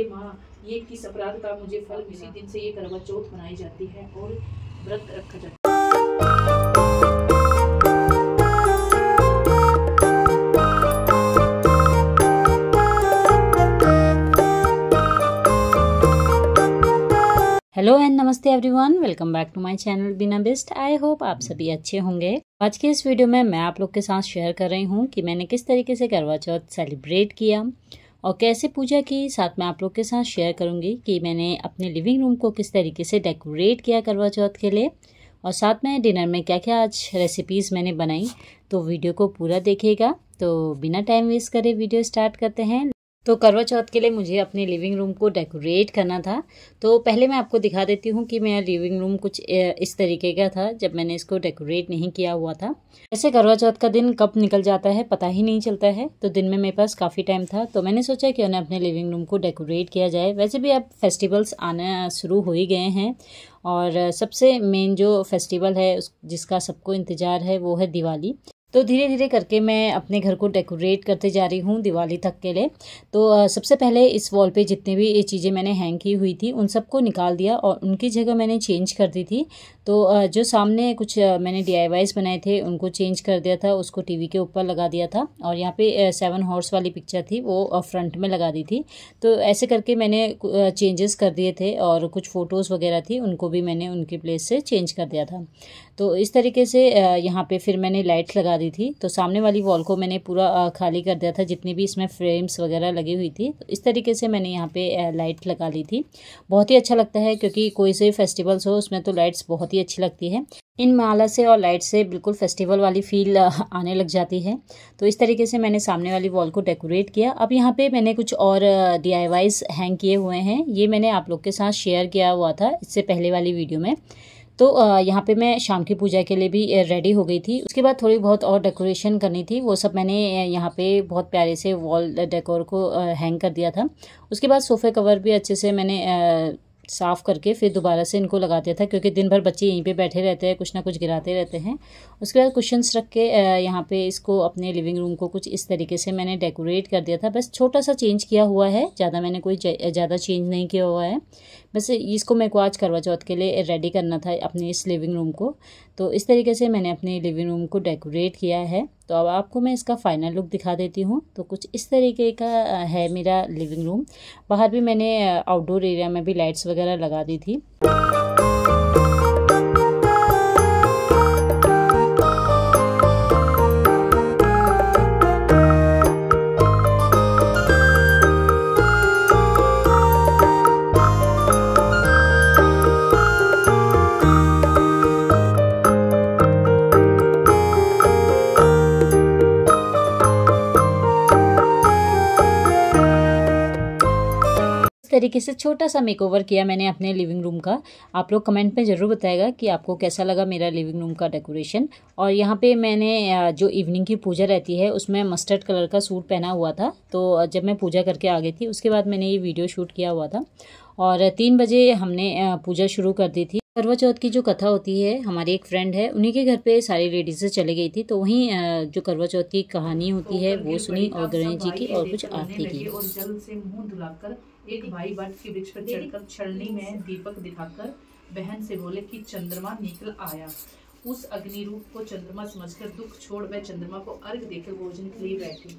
हे माँ ये किस अपराध का मुझे फल इसी दिन से ये करवा चौथ मनाई जाती है और व्रत रखा जाता है हेलो एंड नमस्ते everyone welcome back to my channel बिना बेस्ट आई होप आप सभी अच्छे होंगे आज के इस वीडियो में मैं आप लोग के साथ शेयर कर रही हूँ कि मैंने किस तरीके से करवा चौथ सेलिब्रेट किया और कैसे पूजा की साथ में आप लोग के साथ शेयर करूँगी कि मैंने अपने लिविंग रूम को किस तरीके से डेकोरेट किया करवा चौथ के लिए और साथ में डिनर में क्या क्या आज रेसिपीज़ मैंने बनाई तो वीडियो को पूरा देखिएगा तो बिना टाइम वेस्ट करे वीडियो स्टार्ट करते हैं तो करवा चौथ के लिए मुझे अपने लिविंग रूम को डेकोरेट करना था तो पहले मैं आपको दिखा देती हूँ कि मेरा लिविंग रूम कुछ इस तरीके का था जब मैंने इसको डेकोरेट नहीं किया हुआ था ऐसे करवा चौथ का दिन कब निकल जाता है पता ही नहीं चलता है तो दिन में मेरे पास काफ़ी टाइम था तो मैंने सोचा कि उन्हें अपने लिविंग रूम को डेकोरेट किया जाए वैसे भी अब फेस्टिवल्स आना शुरू हो ही गए हैं और सबसे मेन जो फेस्टिवल है जिसका सबको इंतज़ार है वो है दिवाली तो धीरे धीरे करके मैं अपने घर को डेकोरेट करते जा रही हूँ दिवाली तक के लिए तो सबसे पहले इस वॉल पे जितने भी ये चीज़ें मैंने हैंग की हुई थी उन सबको निकाल दिया और उनकी जगह मैंने चेंज कर दी थी तो जो सामने कुछ मैंने डी बनाए थे उनको चेंज कर दिया था उसको टी के ऊपर लगा दिया था और यहाँ पर सेवन हॉर्स वाली पिक्चर थी वो फ्रंट में लगा दी थी तो ऐसे करके मैंने चेंजेस कर दिए थे और कुछ फ़ोटोज़ वगैरह थी उनको भी मैंने उनकी प्लेस से चेंज कर दिया था तो इस तरीके से यहाँ पर फिर मैंने लाइट लगा रही थी तो सामने वाली वॉल को मैंने पूरा खाली कर दिया था जितनी भी इसमें फ्रेम्स वगैरह लगी हुई थी तो इस तरीके से मैंने यहाँ पे लाइट लगा ली थी बहुत ही अच्छा लगता है क्योंकि कोई से फेस्टिवल्स हो उसमें तो लाइट्स बहुत ही अच्छी लगती है इन माला से और लाइट से बिल्कुल फेस्टिवल वाली फील आने लग जाती है तो इस तरीके से मैंने सामने वाली वॉल को डेकोरेट किया अब यहाँ पे मैंने कुछ और डी हैंग किए हुए हैं ये मैंने आप लोग के साथ शेयर किया हुआ था इससे पहले वाली वीडियो में तो यहाँ पे मैं शाम की पूजा के लिए भी रेडी हो गई थी उसके बाद थोड़ी बहुत और डेकोरेशन करनी थी वो सब मैंने यहाँ पे बहुत प्यारे से वॉल डेकोर को हैंग कर दिया था उसके बाद सोफ़े कवर भी अच्छे से मैंने साफ़ करके फिर दोबारा से इनको लगा दिया था क्योंकि दिन भर बच्चे यहीं पे बैठे रहते हैं कुछ ना कुछ गिराते रहते हैं उसके बाद कुशंस रख के यहाँ पे इसको अपने लिविंग रूम को कुछ इस तरीके से मैंने डेकोरेट कर दिया था बस छोटा सा चेंज किया हुआ है ज़्यादा मैंने कोई ज़्यादा चेंज नहीं किया हुआ है बस इसको मेरे को आज करवा चौथ के लिए रेडी करना था अपने इस लिविंग रूम को तो इस तरीके से मैंने अपने लिविंग रूम को डेकोरेट किया है तो अब आपको मैं इसका फाइनल लुक दिखा देती हूँ तो कुछ इस तरीके का है मेरा लिविंग रूम बाहर भी मैंने आउटडोर एरिया में भी लाइट्स वगैरह लगा दी थी तरीके से छोटा सा मेकओवर किया मैंने अपने लिविंग रूम का आप लोग कमेंट में ज़रूर बताएगा कि आपको कैसा लगा मेरा लिविंग रूम का डेकोरेशन और यहाँ पे मैंने जो इवनिंग की पूजा रहती है उसमें मस्टर्ड कलर का सूट पहना हुआ था तो जब मैं पूजा करके आ गई थी उसके बाद मैंने ये वीडियो शूट किया हुआ था और तीन बजे हमने पूजा शुरू कर दी थी करवा चौथ की जो कथा होती है हमारी एक फ्रेंड है उन्हीं के घर पे सारी लेडीज चले गई थी तो वहीं जो करवा चौथ की कहानी होती है वो सुनी और गणेश जी की और कुछ आरती की एक भाई वट के वृक्ष पर चढ़कर छलनी में दीपक दिखाकर बहन से बोले कि चंद्रमा निकल आया उस अग्नि रूप को चंद्रमा समझकर दुख छोड़ वह चंद्रमा को अर्घ देकर भोजन के लिए बैठी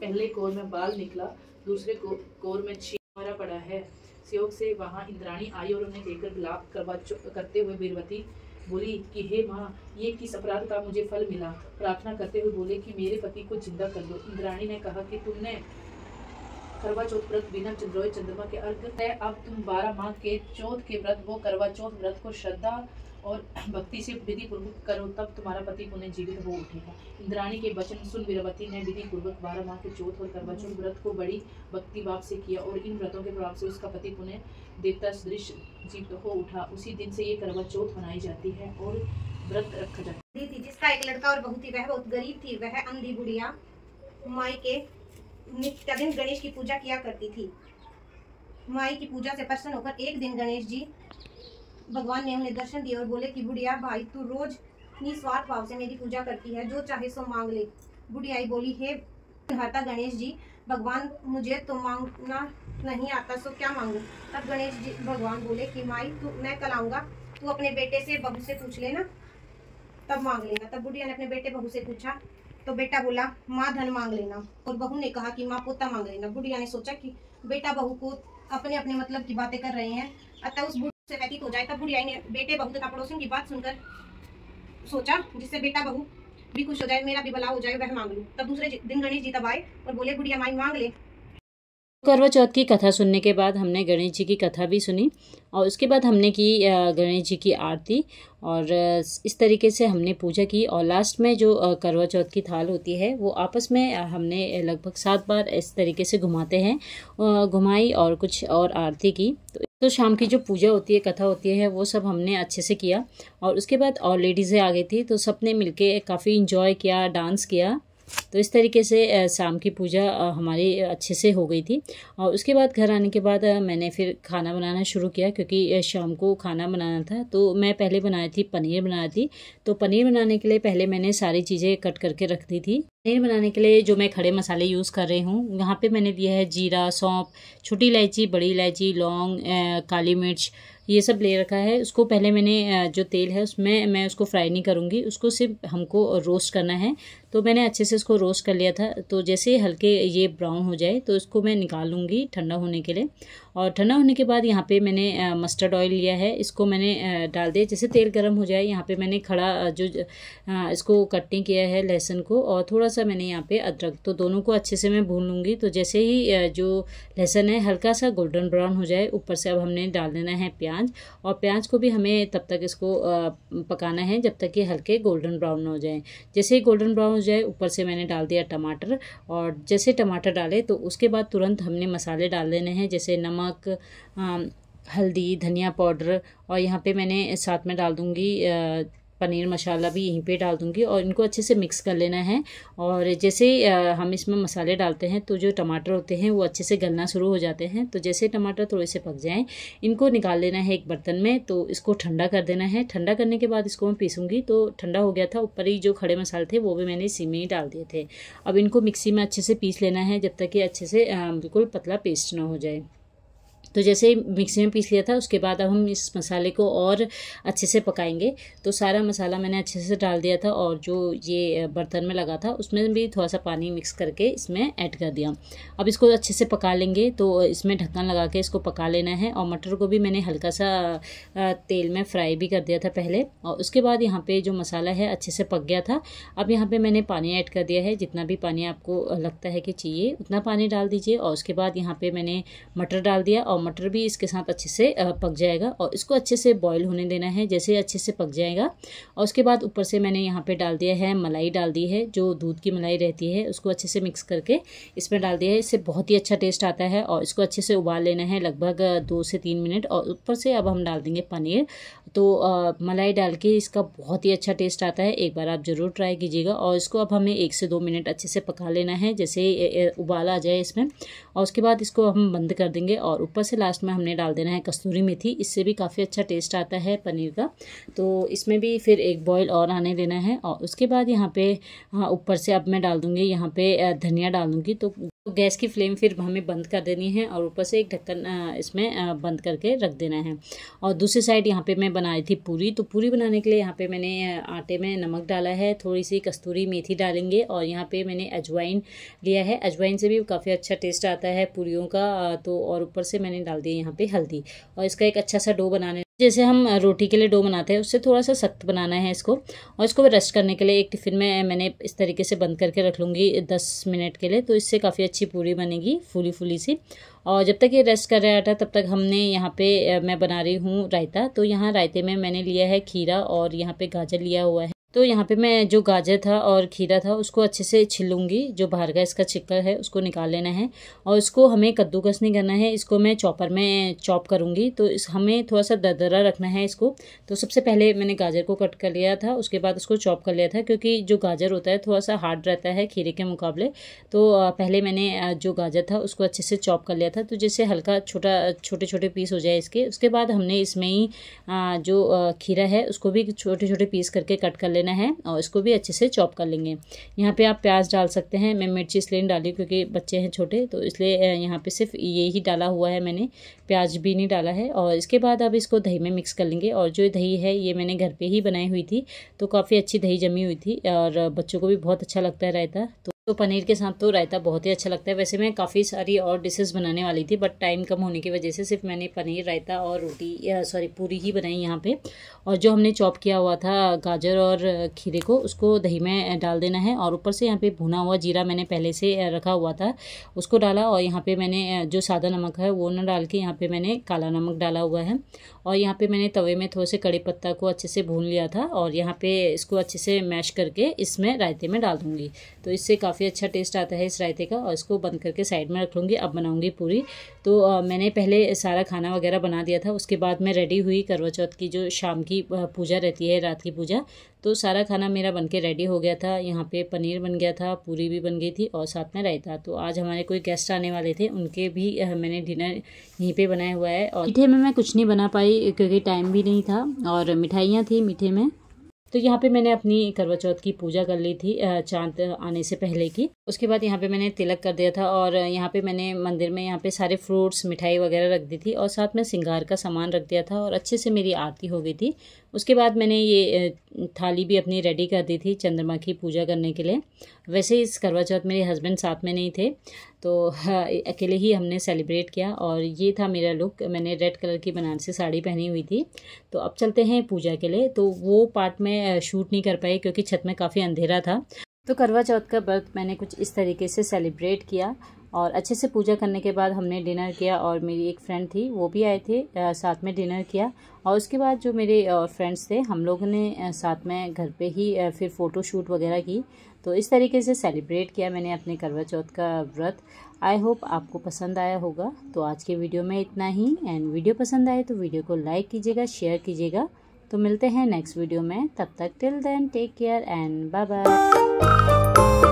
पहले कोर में बाल निकला दूसरे को, कोर में छी मरा पड़ा है सियोग से वहाँ इंद्राणी आई और उन्हें देखकर गुलाब करवा करते हुए वीरवती बोली कि हे माँ ये किस अपराध का मुझे फल मिला प्रार्थना करते हुए बोले कि मेरे पति को जिंदा कर दो इंद्राणी ने कहा कि तुमने करवा चौथ व्रत बिना चंद्रोय चंद्रमा के अर्घ है अब तुम बारह माह के चौथ के व्रत वो करवा चौथ व्रत को श्रद्धा और भक्ति से विधि पूर्वक करो तब तुम्हारा पति पुनः जीवित हो उठेगा इंद्राणी के वचन सुन वीरवती ने विधि पूर्वक बारह माह के चौथ और करवा चौथ व्रत को बड़ी भक्ति भाव से किया और इन व्रतों के प्रभाव से उसका पति पुनः देवता सदृश जीवित हो उठा उसी दिन से ये करवा चौथ मनाई जाती है और व्रत रखा जाता है थी जिसका एक लड़का और बहुत ही वह बहुत गरीब थी वह अंधी बुढ़िया माई के नित्य दिन गणेश की पूजा किया करती थी माई की पूजा से प्रसन्न होकर एक दिन गणेश जी भगवान ने उन्हें दर्शन दिए और बोले कि बुढ़िया भाई तू रोज निस्वार्थ भाव से मेरी पूजा करती है जो चाहे सो मांग ले बुढ़ियाई बोली हे हरता गणेश जी भगवान मुझे तो मांगना नहीं आता सो क्या मांगू तब गणेश जी भगवान बोले कि माई तू मैं कल आऊंगा तू अपने बेटे से बहू से पूछ लेना तब मांग लेना तब बुढ़िया ने अपने बेटे बहू से पूछा तो बेटा बोला माँ धन मांग लेना और बहू ने कहा कि माँ पोता मांग लेना बुढ़िया ने सोचा कि बेटा बहू को अपने अपने मतलब की बातें कर रहे हैं अतः उस बुढ़ से व्यतीत हो जाए तब बुढ़िया ने बेटे बहू तथा पड़ोसियों की बात सुनकर सोचा जिससे बेटा बहू भी खुश हो जाए मेरा भी भला हो जाए वह मांग लूँ तब दूसरे दिन गणेश जी तब आए और बोले बुढ़िया माई मांग ले करवा चौथ की कथा सुनने के बाद हमने गणेश जी की कथा भी सुनी और उसके बाद हमने की गणेश जी की आरती और इस तरीके से हमने पूजा की और लास्ट में जो करवा चौथ की थाल होती है वो आपस में हमने लगभग सात बार इस तरीके से घुमाते हैं घुमाई और कुछ और आरती की तो तो शाम की जो पूजा होती है कथा होती है वो सब हमने अच्छे से किया और उसके बाद और लेडीज़ें आ गई थी तो सबने मिलके काफ़ी इंजॉय किया डांस किया तो इस तरीके से शाम की पूजा हमारी अच्छे से हो गई थी और उसके बाद घर आने के बाद मैंने फिर खाना बनाना शुरू किया क्योंकि शाम को खाना बनाना था तो मैं पहले बनाई थी पनीर बनाई थी तो पनीर बनाने के लिए पहले मैंने सारी चीज़ें कट करके रख दी थी पनीर बनाने के लिए जो मैं खड़े मसाले यूज़ कर रही हूँ यहाँ पे मैंने दिया है जीरा सौंप छोटी इलायची बड़ी इलायची लौंग काली मिर्च ये सब ले रखा है उसको पहले मैंने जो तेल है उसमें मैं उसको फ्राई नहीं करूँगी उसको सिर्फ हमको रोस्ट करना है तो मैंने अच्छे से इसको रोस्ट कर लिया था तो जैसे ही हल्के ये ब्राउन हो जाए तो इसको मैं निकाल लूँगी ठंडा होने के लिए और ठंडा होने के बाद यहाँ पे मैंने मस्टर्ड ऑयल लिया है इसको मैंने डाल दिया जैसे तेल गर्म हो जाए यहाँ पे मैंने खड़ा जो इसको कटिंग किया है लहसुन को और थोड़ा सा मैंने यहाँ पर अदरक तो दोनों को अच्छे से मैं भून लूँगी तो जैसे ही जो लहसुन है हल्का सा गोल्डन ब्राउन हो जाए ऊपर से अब हमने डाल देना है प्याज और प्याज को भी हमें तब तक इसको पकाना है जब तक कि हल्के गोल्डन ब्राउन हो जाए जैसे ही गोल्डन ब्राउन जाए ऊपर से मैंने डाल दिया टमाटर और जैसे टमाटर डाले तो उसके बाद तुरंत हमने मसाले डाल देने हैं जैसे नमक हल्दी धनिया पाउडर और यहाँ पे मैंने साथ में डाल दूँगी पनीर मसाला भी यहीं पे डाल दूँगी और इनको अच्छे से मिक्स कर लेना है और जैसे हम इसमें मसाले डालते हैं तो जो टमाटर होते हैं वो अच्छे से गलना शुरू हो जाते हैं तो जैसे टमाटर थोड़े से पक जाएँ इनको निकाल लेना है एक बर्तन में तो इसको ठंडा कर देना है ठंडा करने के बाद इसको मैं पीसूँगी तो ठंडा हो गया था ऊपर ही जो खड़े मसाले थे वो भी मैंने इसी में ही डाल दिए थे अब इनको मिक्सी में अच्छे से पीस लेना है जब तक कि अच्छे से बिल्कुल पतला पेस्ट ना हो जाए तो जैसे मिक्सी में पीस लिया था उसके बाद अब हम इस मसाले को और अच्छे से पकाएंगे तो सारा मसाला मैंने अच्छे से डाल दिया था और जो ये बर्तन में लगा था उसमें भी थोड़ा सा पानी मिक्स करके इसमें ऐड कर दिया अब इसको अच्छे से पका लेंगे तो इसमें ढक्कन लगा के इसको पका लेना है और मटर को भी मैंने हल्का सा तेल में फ्राई भी कर दिया था पहले और उसके बाद यहाँ पर जो मसाला है अच्छे से पक गया था अब यहाँ पर मैंने पानी ऐड कर दिया है जितना भी पानी आपको लगता है कि चाहिए उतना पानी डाल दीजिए और उसके बाद यहाँ पर मैंने मटर डाल दिया और मटर भी इसके साथ अच्छे से पक जाएगा और इसको अच्छे से बॉईल होने देना है जैसे अच्छे से पक जाएगा और उसके बाद ऊपर से मैंने यहाँ पे डाल दिया है मलाई डाल दी है जो दूध की मलाई रहती है उसको अच्छे से मिक्स करके इसमें डाल दिया है इससे बहुत ही अच्छा टेस्ट आता है और इसको अच्छे से उबाल लेना है लगभग दो से तीन मिनट और ऊपर से अब हम डाल देंगे पनीर तो मलाई डाल के इसका बहुत ही अच्छा टेस्ट आता है एक बार आप ज़रूर ट्राई कीजिएगा और इसको अब हमें एक से दो मिनट अच्छे से पका लेना है जैसे उबाल आ जाए इसमें और उसके बाद इसको हम बंद कर देंगे और ऊपर से से लास्ट में हमने डाल देना है कस्तूरी मेथी इससे भी काफ़ी अच्छा टेस्ट आता है पनीर का तो इसमें भी फिर एक बॉयल और आने देना है और उसके बाद यहाँ पे हाँ, ऊपर से अब मैं डाल दूँगी यहाँ पे धनिया डाल दूँगी तो तो गैस की फ्लेम फिर हमें बंद कर देनी है और ऊपर से एक ढक्कन इसमें बंद करके रख देना है और दूसरी साइड यहाँ पे मैं बनाई थी पूरी तो पूरी बनाने के लिए यहाँ पे मैंने आटे में नमक डाला है थोड़ी सी कस्तूरी मेथी डालेंगे और यहाँ पे मैंने अजवाइन लिया है अजवाइन से भी काफ़ी अच्छा टेस्ट आता है पूरीों का तो और ऊपर से मैंने डाल दिया यहाँ पर हल्दी और इसका एक अच्छा सा डो बनाने जैसे हम रोटी के लिए डो बनाते हैं उससे थोड़ा सा सख्त बनाना है इसको और इसको रेस्ट करने के लिए एक टिफ़िन में मैंने इस तरीके से बंद करके रख लूँगी दस मिनट के लिए तो इससे काफ़ी अच्छी पूरी बनेगी फूली फूली सी और जब तक ये रेस्ट कर रहा था तब तक हमने यहाँ पे मैं बना रही हूँ रायता तो यहाँ रायते में मैंने लिया है खीरा और यहाँ पे गाजर लिया हुआ है तो यहाँ पे मैं जो गाजर था और खीरा था उसको अच्छे से छिलूँगी जो बाहर का इसका छिक्कर है उसको निकाल लेना है और इसको हमें कद्दूकस नहीं करना है इसको मैं चॉपर में चॉप करूँगी तो इस हमें थोड़ा सा दरदरा रखना है इसको तो सबसे पहले मैंने गाजर को कट कर लिया था उसके बाद उसको चॉप कर लिया था क्योंकि जो गाजर होता है थोड़ा सा हार्ड रहता है खीरे के मुकाबले तो पहले मैंने जो गाजर था उसको अच्छे से चॉप कर लिया था तो जैसे हल्का छोटा छोटे छोटे पीस हो जाए इसके उसके बाद हमने इसमें ही जो खीरा है उसको भी छोटे छोटे पीस करके कट कर लेना है और इसको भी अच्छे से चॉप कर लेंगे यहाँ पे आप प्याज डाल सकते हैं मैं मिर्ची इसलिए नहीं डाली क्योंकि बच्चे हैं छोटे तो इसलिए यहाँ पे सिर्फ ये ही डाला हुआ है मैंने प्याज भी नहीं डाला है और इसके बाद आप इसको दही में मिक्स कर लेंगे और जो दही है ये मैंने घर पर ही बनाई हुई थी तो काफ़ी अच्छी दही जमी हुई थी और बच्चों को भी बहुत अच्छा लगता है रायता तो तो पनीर के साथ तो रायता बहुत ही अच्छा लगता है वैसे मैं काफ़ी सारी और डिशेस बनाने वाली थी बट टाइम कम होने की वजह से सिर्फ मैंने पनीर रायता और रोटी सॉरी पूरी ही बनाई यहाँ पे और जो हमने चॉप किया हुआ था गाजर और खीरे को उसको दही में डाल देना है और ऊपर से यहाँ पे भुना हुआ जीरा मैंने पहले से रखा हुआ था उसको डाला और यहाँ पर मैंने जो सादा नमक है वो ना डाल के यहाँ पर मैंने काला नमक डाला हुआ है और यहाँ पर मैंने तवे में थोड़े से कड़ी पत्ता को अच्छे से भून लिया था और यहाँ पर इसको अच्छे से मैश करके इसमें रायते में डाल दूँगी तो इससे काफ़ी अच्छा टेस्ट आता है इस रायते का और इसको बंद करके साइड में रख लूँगी अब बनाऊँगी पूरी तो आ, मैंने पहले सारा खाना वगैरह बना दिया था उसके बाद मैं रेडी हुई करवा चौथ की जो शाम की पूजा रहती है रात की पूजा तो सारा खाना मेरा बन के रेडी हो गया था यहाँ पे पनीर बन गया था पूरी भी बन गई थी और साथ में रायता तो आज हमारे कोई गेस्ट आने वाले थे उनके भी मैंने डिनर यहीं पे बनाया हुआ है और मीठे में मैं कुछ नहीं बना पाई क्योंकि टाइम भी नहीं था और मिठाइयाँ थी मीठे में तो यहाँ पे मैंने अपनी करवा चौथ की पूजा कर ली थी चांद आने से पहले की उसके बाद यहाँ पे मैंने तिलक कर दिया था और यहाँ पे मैंने मंदिर में यहाँ पे सारे फ्रूट्स मिठाई वगैरह रख दी थी और साथ में सिंगार का सामान रख दिया था और अच्छे से मेरी आरती हो गई थी उसके बाद मैंने ये थाली भी अपनी रेडी कर दी थी चंद्रमा की पूजा करने के लिए वैसे इस करवा चौथ मेरे हस्बैंड साथ में नहीं थे तो हाँ, अकेले ही हमने सेलिब्रेट किया और ये था मेरा लुक मैंने रेड कलर की बनारसी साड़ी पहनी हुई थी तो अब चलते हैं पूजा के लिए तो वो पार्ट में शूट नहीं कर पाई क्योंकि छत में काफ़ी अंधेरा था तो करवा चौथ का व्रत मैंने कुछ इस तरीके से सेलिब्रेट किया और अच्छे से पूजा करने के बाद हमने डिनर किया और मेरी एक फ्रेंड थी वो भी आए थे साथ में डिनर किया और उसके बाद जो मेरे फ्रेंड्स थे हम लोगों ने साथ में घर पे ही फिर फ़ोटो शूट वगैरह की तो इस तरीके से सेलिब्रेट किया मैंने अपने करवा चौथ का व्रत आई होप आपको पसंद आया होगा तो आज के वीडियो में इतना ही एंड वीडियो पसंद आए तो वीडियो को लाइक कीजिएगा शेयर कीजिएगा तो मिलते हैं नेक्स्ट वीडियो में तब तक till then take care and bye bye